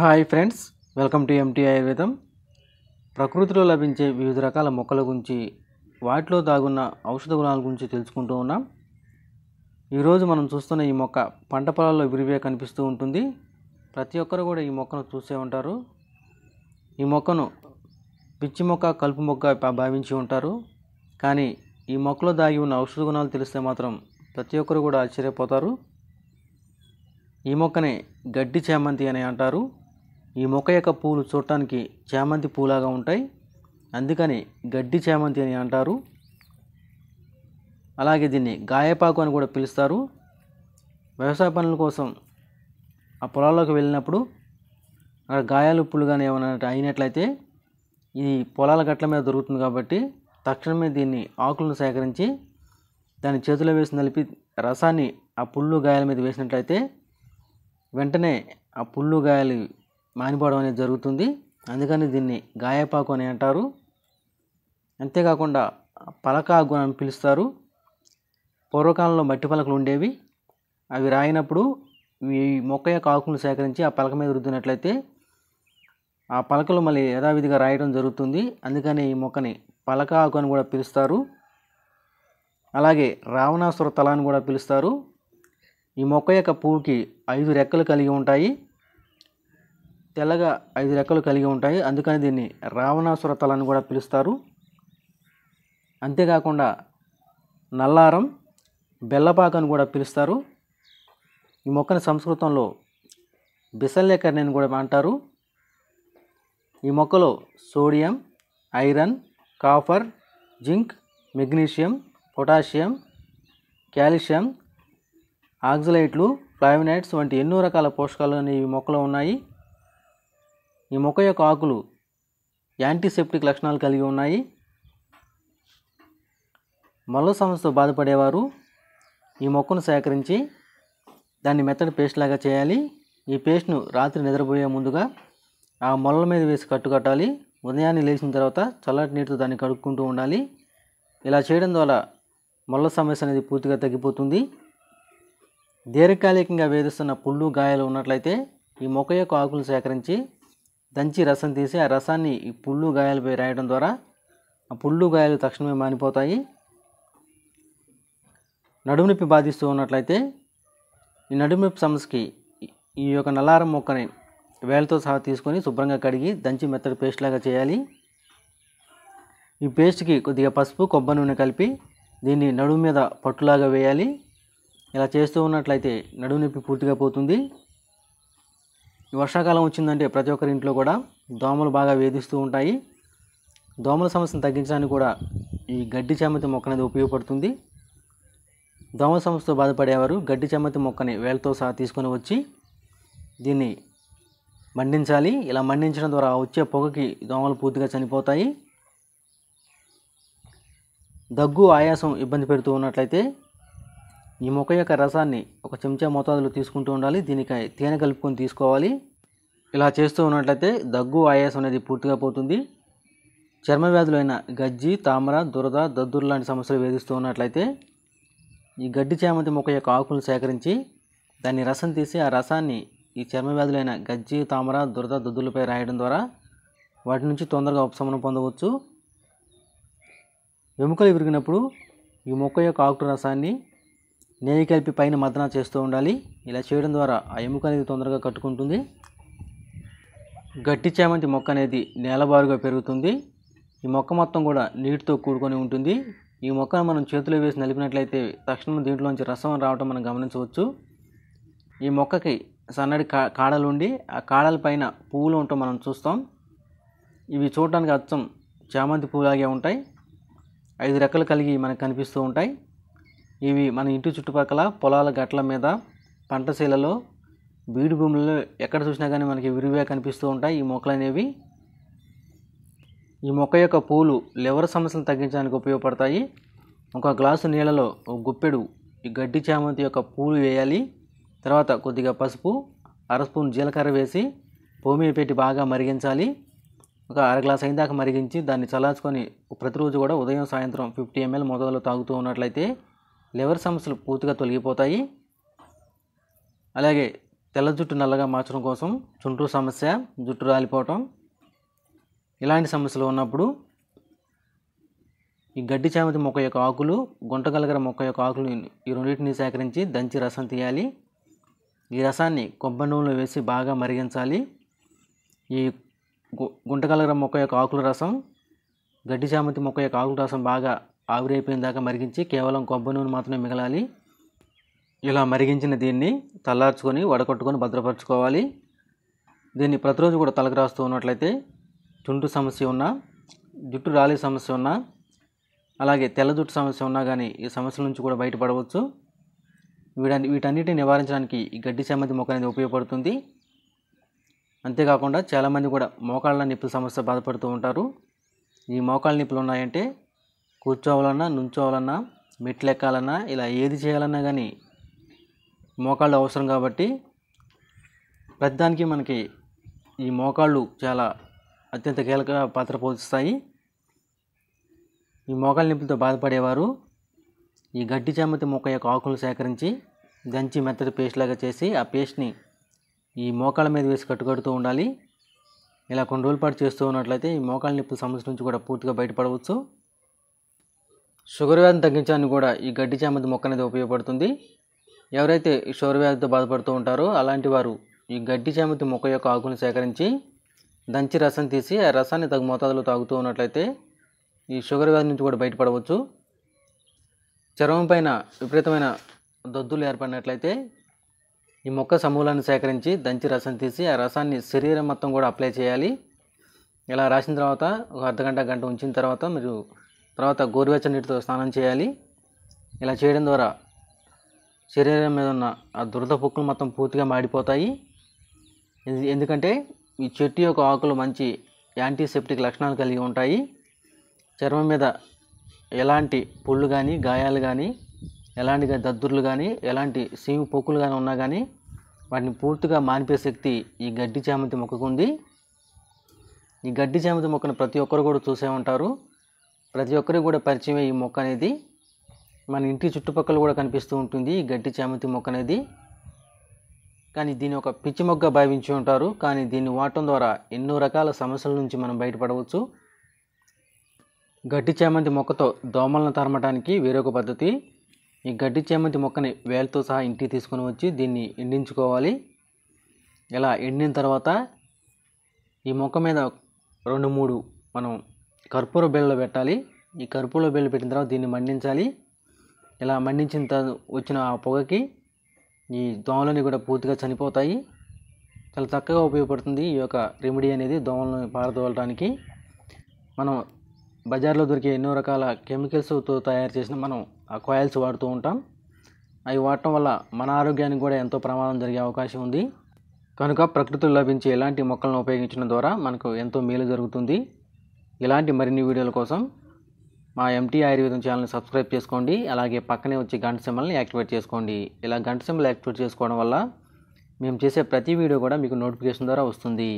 hi friends welcome to MT ఆయుర్వేదం ప్రకృతిలో లభించే వివిధ రకాల మొక్కల గురించి వాటిలో దాగున్న ఔషధ గుణాల గురించి తెలుసుకుంటూ ఉన్నాం ఈరోజు మనం చూస్తున్న ఈ మొక్క పంట పొలాల్లో విరివే కనిపిస్తూ ఉంటుంది ప్రతి ఒక్కరు కూడా ఈ మొక్కను చూసే ఉంటారు ఈ మొక్కను పిచ్చి మొక్క కలుపు మొక్క భావించి ఉంటారు కానీ ఈ మొక్కలో దాగి ఉన్న ఔషధ గుణాలు తెలిస్తే మాత్రం ప్రతి ఒక్కరు కూడా ఆశ్చర్యపోతారు ఈ మొక్కనే గడ్డి చామంతి అని అంటారు ఈ మొక్క యొక్క పూలు చూడటానికి చామంతి పూలాగా ఉంటాయి అందుకని గడ్డి చామంతి అని అంటారు అలాగే దీన్ని గాయపాకు అని కూడా పిలుస్తారు వ్యవసాయ పనుల కోసం ఆ పొలాల్లోకి వెళ్ళినప్పుడు అక్కడ గాయాలు పుళ్ళు కానీ ఏమైనా అయినట్లయితే ఇది పొలాల గట్ల మీద దొరుకుతుంది కాబట్టి తక్షణమే దీన్ని ఆకులను సేకరించి దాని చేతిలో వేసి నలిపి రసాన్ని ఆ పుళ్ళు గాయాల మీద వేసినట్లయితే వెంటనే ఆ పుళ్ళు గాయాలు మానిపోవడం అనేది జరుగుతుంది అందుకని దీన్ని గాయపాకు అని అంటారు అంతేకాకుండా పలకాగు అని పిలుస్తారు పూర్వకాలంలో మట్టి పలకలు ఉండేవి అవి రాయినప్పుడు ఈ మొక్క యొక్క ఆకులను సేకరించి ఆ పలక మీద రుద్దినట్లయితే ఆ పలకలు మళ్ళీ యథావిధిగా రాయడం జరుగుతుంది అందుకని ఈ మొక్కని పలక ఆకు అని కూడా పిలుస్తారు అలాగే రావణాసుర తలాన్ని కూడా పిలుస్తారు ఈ మొక్క యొక్క పువ్వుకి ఐదు రెక్కలు కలిగి ఉంటాయి తెల్లగా ఐదు రెక్కలు కలిగి ఉంటాయి అందుకని దీన్ని రావణాసుర తలని కూడా పిలుస్తారు అంతేకాకుండా నల్లారం బెల్లపాక అని కూడా పిలుస్తారు ఈ మొక్కని సంస్కృతంలో బిసల్లేకర్ణి అని కూడా అంటారు ఈ మొక్కలో sodium iron copper zinc magnesium potassium calcium ఆక్సిలైట్లు ఫ్లావినైట్స్ వంటి ఎన్నో రకాల పోషకాలు ఈ మొక్కలో ఉన్నాయి ఈ మొక్క యొక్క ఆకులు యాంటీసెప్టిక్ లక్షణాలు కలిగి ఉన్నాయి మల్ల సమస్యతో బాధపడేవారు ఈ మొక్కను సేకరించి దాన్ని మెత్తడి పేస్ట్ లాగా చేయాలి ఈ పేస్ట్ను రాత్రి నిద్రపోయే ముందుగా ఆ మొలల మీద వేసి కట్టుకట్టాలి ఉదయాన్నే లేచిన తర్వాత చల్లటి నీటితో దాన్ని కడుక్కుంటూ ఉండాలి ఇలా చేయడం ద్వారా మొల్ల సమస్య అనేది పూర్తిగా తగ్గిపోతుంది దీర్ఘకాలికంగా వేధిస్తున్న పుళ్ళు గాయాలు ఉన్నట్లయితే ఈ మొక్క యొక్క ఆకులు సేకరించి దంచి రసం తీసి ఆ రసాన్ని ఈ పుళ్ళు గాయాలపై రాయడం ద్వారా ఆ పుళ్ళు గాయాలు తక్షణమే మానిపోతాయి నడుము నొప్పి బాధిస్తూ ఉన్నట్లయితే ఈ నడుము నొప్పి సమస్యకి ఈ యొక్క నల్లారం మొక్కని వేలతో సహా తీసుకొని శుభ్రంగా కడిగి దంచి మెత్తడి పేస్ట్ లాగా చేయాలి ఈ పేస్ట్కి కొద్దిగా పసుపు కొబ్బరి నూనె కలిపి దీన్ని నడుము మీద పట్టులాగా వేయాలి ఇలా చేస్తూ ఉన్నట్లయితే నడుము నొప్పి పూర్తిగా పోతుంది ఈ వర్షాకాలం వచ్చిందంటే ప్రతి ఒక్కరి ఇంట్లో కూడా దోమలు బాగా వేధిస్తూ ఉంటాయి దోమల సమస్యను తగ్గించడానికి కూడా ఈ గడ్డి చామంతి మొక్క అనేది ఉపయోగపడుతుంది దోమల సమస్యతో బాధపడేవారు గడ్డి చామంతి మొక్కని వేలతో సహా తీసుకొని వచ్చి దీన్ని మండించాలి ఇలా మండించడం ద్వారా వచ్చే పొగకి దోమలు పూర్తిగా చనిపోతాయి దగ్గు ఆయాసం ఇబ్బంది పెడుతూ ఉన్నట్లయితే ఈ మొక్క యొక్క రసాన్ని ఒక చెంచా మోతాదులో తీసుకుంటూ ఉండాలి దీనికి తేనె కలుపుకొని తీసుకోవాలి ఇలా చేస్తూ ఉన్నట్లయితే దగ్గు ఆయాసం అనేది పూర్తిగా పోతుంది చర్మ వ్యాధులైన గజ్జి తామర దురద దద్దురు లాంటి సమస్యలు వేధిస్తూ ఉన్నట్లయితే ఈ గడ్డి చామంతి మొక్క యొక్క ఆకులను సేకరించి దాన్ని రసం తీసి ఆ రసాన్ని ఈ చర్మ వ్యాధులైన గజ్జి తామర దురద దద్దులపై రాయడం ద్వారా వాటి నుంచి తొందరగా ఉపశమనం పొందవచ్చు ఎముకలు విరిగినప్పుడు ఈ మొక్క యొక్క ఆకుల రసాన్ని నెయ్యి కలిపి పైన మర్దన చేస్తూ ఉండాలి ఇలా చేయడం ద్వారా ఆ ఎముక అనేది తొందరగా కట్టుకుంటుంది గట్టి చామంతి మొక్క అనేది నేలబారుగా పెరుగుతుంది ఈ మొక్క మొత్తం కూడా నీటితో కూడుకొని ఉంటుంది ఈ మొక్కను మనం చేతిలో వేసి నలిపినట్లయితే తక్షణం దీంట్లోంచి రసం రావడం మనం గమనించవచ్చు ఈ మొక్కకి సన్నడి కా కాడలు ఉండి ఆ కాడల పైన పువ్వులు ఉంటాం మనం చూస్తాం ఇవి చూడటానికి అచ్చం చామంతి పువ్వులాగే ఉంటాయి ఐదు రెక్కలు కలిగి మనకు కనిపిస్తూ ఉంటాయి ఇవి మన ఇంటి చుట్టుపక్కల పొలాల గట్ల మీద పంటశీలలో బీడు భూములలో ఎక్కడ చూసినా కానీ మనకి విరివిగా కనిపిస్తూ ఉంటాయి ఈ మొక్కలు అనేవి ఈ మొక్క యొక్క పూలు లివర్ సమస్యలను తగ్గించడానికి ఉపయోగపడతాయి ఒక గ్లాసు నీళ్ళలో ఒక గుప్పెడు ఈ గడ్డి చామంతి యొక్క పూలు వేయాలి తర్వాత కొద్దిగా పసుపు అర స్పూన్ జీలకర్ర వేసి భూమి పెట్టి బాగా మరిగించాలి ఒక అర గ్లాస్ అయిన దాకా మరిగించి దాన్ని చల్లార్చుకొని ప్రతిరోజు కూడా ఉదయం సాయంత్రం ఫిఫ్టీ ఎంఎల్ మొదలు తాగుతూ ఉన్నట్లయితే లివర్ సమస్యలు పూర్తిగా తొలగిపోతాయి అలాగే తెల్ల జుట్టు నల్లగా మార్చడం కోసం చుంటు సమస్య జుట్టు రాలిపోవటం ఇలాంటి సమస్యలు ఉన్నప్పుడు ఈ గడ్డి చామతి మొక్క యొక్క ఆకులు గుంటగలగర మొక్క యొక్క ఆకులు ఈ రెండింటిని సేకరించి దంచి రసం తీయాలి ఈ రసాన్ని కొబ్బరి నూనెలో వేసి బాగా మరిగించాలి ఈ గుంటగలగర మొక్క యొక్క ఆకుల రసం గడ్డి చామతి మొక్క యొక్క ఆకుల రసం బాగా ఆవిరైపోయిన దాకా మరిగించి కేవలం కొబ్బరి నూనె మాత్రమే మిగలాలి ఇలా మరిగించిన దీన్ని తల్లార్చుకొని వడకొట్టుకొని భద్రపరచుకోవాలి దీన్ని ప్రతిరోజు కూడా తలకు రాస్తూ ఉన్నట్లయితే చుంటు సమస్య ఉన్నా జుట్టు రాలి సమస్య ఉన్నా అలాగే తెల్ల జుట్టు సమస్య ఉన్నా కానీ ఈ సమస్యల నుంచి కూడా బయటపడవచ్చు వీటన్ని వీటన్నిటిని నివారించడానికి ఈ గడ్డి చామంతి మొక్క అనేది ఉపయోగపడుతుంది అంతేకాకుండా చాలామంది కూడా మోకాళ్ళ నిప్పుల సమస్య బాధపడుతూ ఉంటారు ఈ మోకాళ్ళ నిప్పులు ఉన్నాయంటే కూర్చోవాలన్నా నుంచోవాలన్నా మెట్లు ఎక్కాలన్నా ఇలా ఏది చేయాలన్నా కానీ మోకాళ్ళు అవసరం కాబట్టి ప్రతిదానికి మనకి ఈ మోకాళ్ళు చాలా అత్యంత కీలక పాత్ర పోషిస్తాయి ఈ మోకాళ్ళ నొప్పులతో బాధపడేవారు ఈ గడ్డి చామతి మొక్క యొక్క ఆకులను సేకరించి దంచి మెత్తటి పేస్ట్ లాగా చేసి ఆ పేస్ట్ని ఈ మోకాళ్ళ మీద వేసి కట్టుకడుతూ ఉండాలి ఇలా కొన్ని రోజుల పాటు చేస్తూ ఉన్నట్లయితే ఈ మోకాళ్ళ నొప్పుల సమస్య నుంచి కూడా పూర్తిగా బయటపడవచ్చు షుగర్ వ్యాధిని తగ్గించడానికి కూడా ఈ గడ్డి చామంతి మొక్క అనేది ఉపయోగపడుతుంది ఎవరైతే షుగర్ వ్యాధితో బాధపడుతూ ఉంటారో అలాంటి వారు ఈ గడ్డి చామంతి మొక్క యొక్క ఆకులను సేకరించి దంచి రసం తీసి ఆ రసాన్ని తగు మోతాదులో తాగుతూ ఉన్నట్లయితే ఈ షుగర్ వ్యాధి నుంచి కూడా బయటపడవచ్చు చర్మం పైన విపరీతమైన దద్దులు ఏర్పడినట్లయితే ఈ మొక్క సమూలాన్ని సేకరించి దంచి రసం తీసి ఆ రసాన్ని శరీరం మొత్తం కూడా అప్లై చేయాలి ఇలా రాసిన తర్వాత ఒక అర్ధగంట గంట ఉంచిన తర్వాత మీరు తర్వాత గోరువెచ్చ నీటితో స్నానం చేయాలి ఇలా చేయడం ద్వారా శరీరం మీద ఉన్న ఆ దురద పుక్కులు మొత్తం పూర్తిగా మాడిపోతాయి ఎందుకంటే ఈ చెట్టు యొక్క ఆకులు మంచి యాంటీసెప్టిక్ లక్షణాలు కలిగి ఉంటాయి చర్మం మీద ఎలాంటి పుళ్ళు కానీ గాయాలు కానీ ఎలాంటి దద్దుర్లు కానీ ఎలాంటి సీము పొక్కులు కానీ ఉన్నా కానీ వాటిని పూర్తిగా మానిపే శక్తి ఈ గడ్డి చామంతి ఉంది ఈ గడ్డి చామంతి మొక్కను ప్రతి ఒక్కరు కూడా చూసే ఉంటారు ప్రతి ఒక్కరికి కూడా పరిచయం ఈ మొక్క అనేది మన ఇంటి చుట్టుపక్కల కూడా కనిపిస్తూ ఉంటుంది ఈ గడ్డి చామంతి మొక్క అనేది కానీ దీన్ని ఒక పిచ్చి మొగ్గ భావించి ఉంటారు కానీ దీన్ని వాడటం ద్వారా ఎన్నో రకాల సమస్యల నుంచి మనం బయటపడవచ్చు గడ్డి చామంతి మొక్కతో దోమలను తరమటానికి వేరొక పద్ధతి ఈ గడ్డి చామంతి మొక్కని వేలతో సహా ఇంటికి తీసుకొని వచ్చి దీన్ని ఎండించుకోవాలి ఇలా ఎండిన తర్వాత ఈ మొక్క మీద రెండు మూడు మనం కర్పూర బెల్లలో పెట్టాలి ఈ కర్పూర బెల్లు పెట్టిన తర్వాత దీన్ని మండించాలి ఇలా మండించిన తర్వాత వచ్చిన ఆ పొగకి ఈ దోమలని కూడా పూర్తిగా చనిపోతాయి చాలా చక్కగా ఉపయోగపడుతుంది ఈ యొక్క రెమెడీ అనేది దోమలను పారదోలడానికి మనం బజార్లో దొరికే ఎన్నో రకాల కెమికల్స్తో తయారు చేసిన మనం ఆ కాయిల్స్ వాడుతూ ఉంటాం అవి వాడటం వల్ల మన ఆరోగ్యానికి కూడా ఎంతో ప్రమాదం జరిగే అవకాశం ఉంది కనుక ప్రకృతిలో లభించే ఎలాంటి మొక్కలను ఉపయోగించడం ద్వారా మనకు ఎంతో మేలు జరుగుతుంది ఇలాంటి మరిన్ని వీడియోల కోసం మా ఎంటీ ఆయుర్వేదం ఛానల్ని సబ్స్క్రైబ్ చేసుకోండి అలాగే పక్కనే వచ్చే గంట సింబల్ని యాక్టివేట్ చేసుకోండి ఇలా గంట సింబల్ యాక్టివేట్ చేసుకోవడం వల్ల మేము చేసే ప్రతి వీడియో కూడా మీకు నోటిఫికేషన్ ద్వారా వస్తుంది